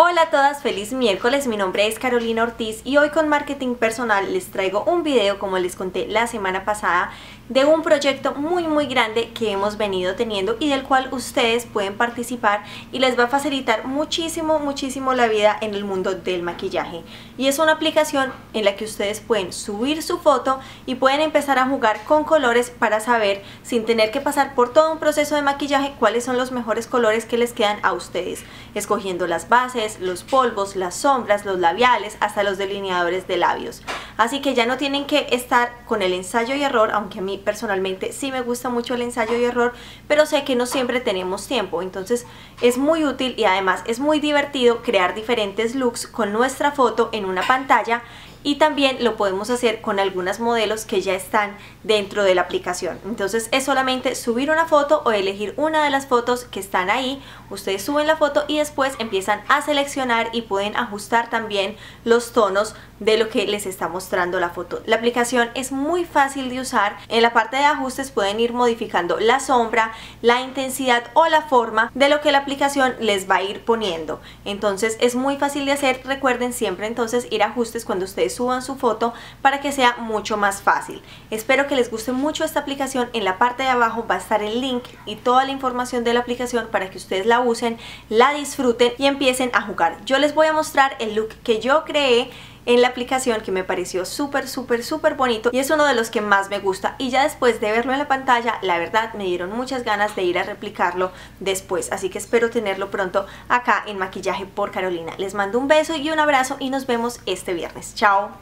Hola a todas, feliz miércoles, mi nombre es Carolina Ortiz y hoy con Marketing Personal les traigo un video como les conté la semana pasada de un proyecto muy muy grande que hemos venido teniendo y del cual ustedes pueden participar y les va a facilitar muchísimo muchísimo la vida en el mundo del maquillaje y es una aplicación en la que ustedes pueden subir su foto y pueden empezar a jugar con colores para saber sin tener que pasar por todo un proceso de maquillaje cuáles son los mejores colores que les quedan a ustedes escogiendo las bases los polvos, las sombras, los labiales, hasta los delineadores de labios. Así que ya no tienen que estar con el ensayo y error, aunque a mí personalmente sí me gusta mucho el ensayo y error, pero sé que no siempre tenemos tiempo, entonces es muy útil y además es muy divertido crear diferentes looks con nuestra foto en una pantalla y también lo podemos hacer con algunos modelos que ya están dentro de la aplicación. Entonces es solamente subir una foto o elegir una de las fotos que están ahí, ustedes suben la foto y después empiezan a seleccionar y pueden ajustar también los tonos de lo que les está mostrando la foto. La aplicación es muy fácil de usar, en la parte de ajustes pueden ir modificando la sombra, la intensidad o la forma de lo que la aplicación les va a ir poniendo. Entonces es muy fácil de hacer, recuerden siempre entonces ir a ajustes cuando ustedes suban su foto para que sea mucho más fácil. Espero que les guste mucho esta aplicación. En la parte de abajo va a estar el link y toda la información de la aplicación para que ustedes la usen, la disfruten y empiecen a jugar. Yo les voy a mostrar el look que yo creé en la aplicación que me pareció súper, súper, súper bonito y es uno de los que más me gusta y ya después de verlo en la pantalla, la verdad me dieron muchas ganas de ir a replicarlo después, así que espero tenerlo pronto acá en Maquillaje por Carolina. Les mando un beso y un abrazo y nos vemos este viernes. Chao.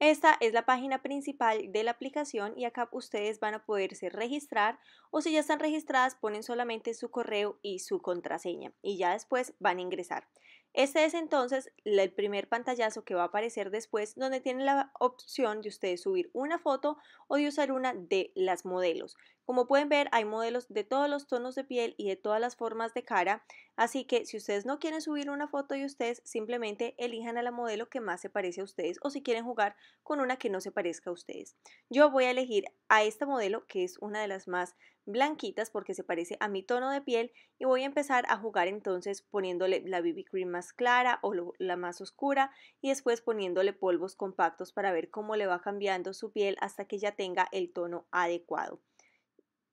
Esta es la página principal de la aplicación y acá ustedes van a poderse registrar o si ya están registradas ponen solamente su correo y su contraseña y ya después van a ingresar. Este es entonces el primer pantallazo que va a aparecer después donde tiene la opción de ustedes subir una foto o de usar una de las modelos. Como pueden ver hay modelos de todos los tonos de piel y de todas las formas de cara, así que si ustedes no quieren subir una foto de ustedes simplemente elijan a la modelo que más se parece a ustedes o si quieren jugar con una que no se parezca a ustedes. Yo voy a elegir a esta modelo que es una de las más blanquitas porque se parece a mi tono de piel y voy a empezar a jugar entonces poniéndole la BB cream más clara o la más oscura y después poniéndole polvos compactos para ver cómo le va cambiando su piel hasta que ya tenga el tono adecuado.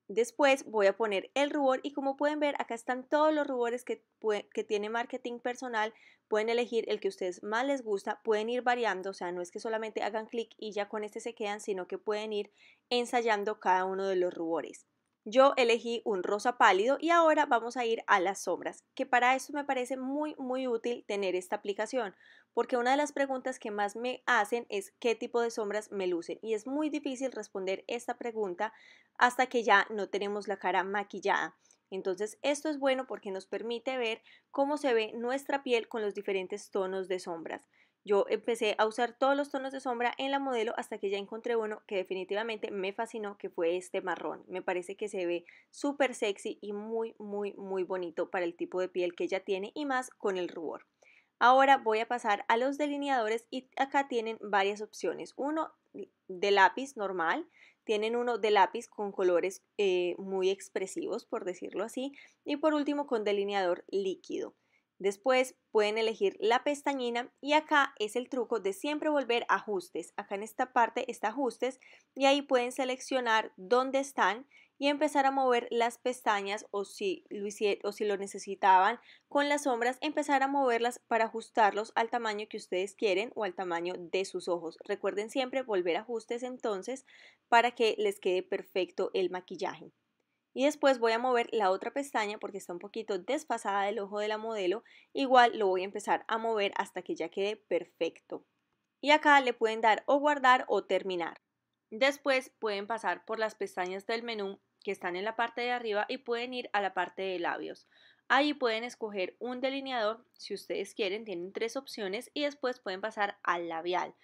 Después voy a poner el rubor y como pueden ver acá están todos los rubores que, que, tiene marketing personal. Pueden elegir el que ustedes más les gusta, pueden ir variando, o sea, no es que solamente hagan clic y ya con este se quedan, sino que pueden ir ensayando cada uno de los rubores. Yo elegí un rosa pálido y ahora vamos a ir a las sombras, que para esto me parece muy muy útil tener esta aplicación, porque una de las preguntas que más me hacen es qué tipo de sombras me lucen y es muy difícil responder esta pregunta hasta que ya no tenemos la cara maquillada. Entonces esto es bueno porque nos permite ver cómo se ve nuestra piel con los diferentes tonos de sombras. Yo empecé a usar todos los tonos de sombra en la modelo hasta que ya encontré uno que definitivamente me fascinó, que fue este marrón. Me parece que se ve súper sexy y muy, muy, muy bonito para el tipo de piel que ella tiene y más con el rubor. Ahora voy a pasar a los delineadores y acá tienen varias opciones. Uno de lápiz normal, tienen uno de lápiz con colores eh, muy expresivos, por decirlo así, y por último con delineador líquido. Después pueden elegir la pestañina y acá es el truco de siempre volver a ajustes. Acá en esta parte está ajustes y ahí pueden seleccionar dónde están y empezar a mover las pestañas o si, lo necesitaban con las sombras, empezar a moverlas para ajustarlos al tamaño que ustedes quieren o al tamaño de sus ojos. Recuerden siempre volver ajustes entonces para que les quede perfecto el maquillaje y después voy a mover la otra pestaña porque está un poquito desfasada del ojo de la modelo. Igual lo voy a empezar a mover hasta que ya quede perfecto. Y acá le pueden dar o guardar o terminar. Después pueden pasar por las pestañas del menú que están en la parte de arriba y pueden ir a la parte de labios. Ahí pueden escoger un delineador si ustedes quieren, tienen tres opciones y después pueden pasar al labial,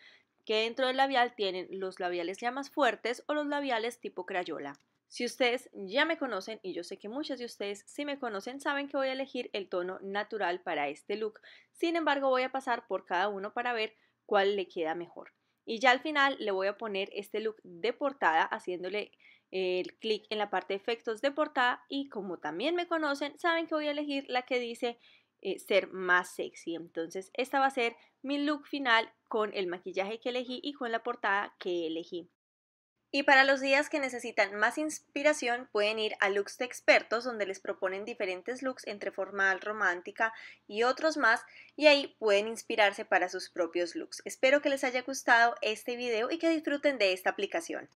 que dentro del labial tienen los labiales ya más fuertes o los labiales tipo crayola. Si ustedes ya me conocen, y yo sé que muchos de ustedes sí me conocen, saben que voy a elegir el tono natural para este look. Sin embargo, voy a pasar por cada uno para ver cuál le queda mejor. Y ya al final le voy a poner este look de portada haciéndole el clic en la parte de efectos de portada y como también me conocen, saben que voy a elegir la que dice eh, ser más sexy. Entonces, esta va a ser mi look final con el maquillaje que elegí y con la portada que elegí. Y para los días que necesitan más inspiración, pueden ir a Looks de Expertos, donde les proponen diferentes looks entre formal, romántica y otros más, y ahí pueden inspirarse para sus propios looks. Espero que les haya gustado este video y que disfruten de esta aplicación.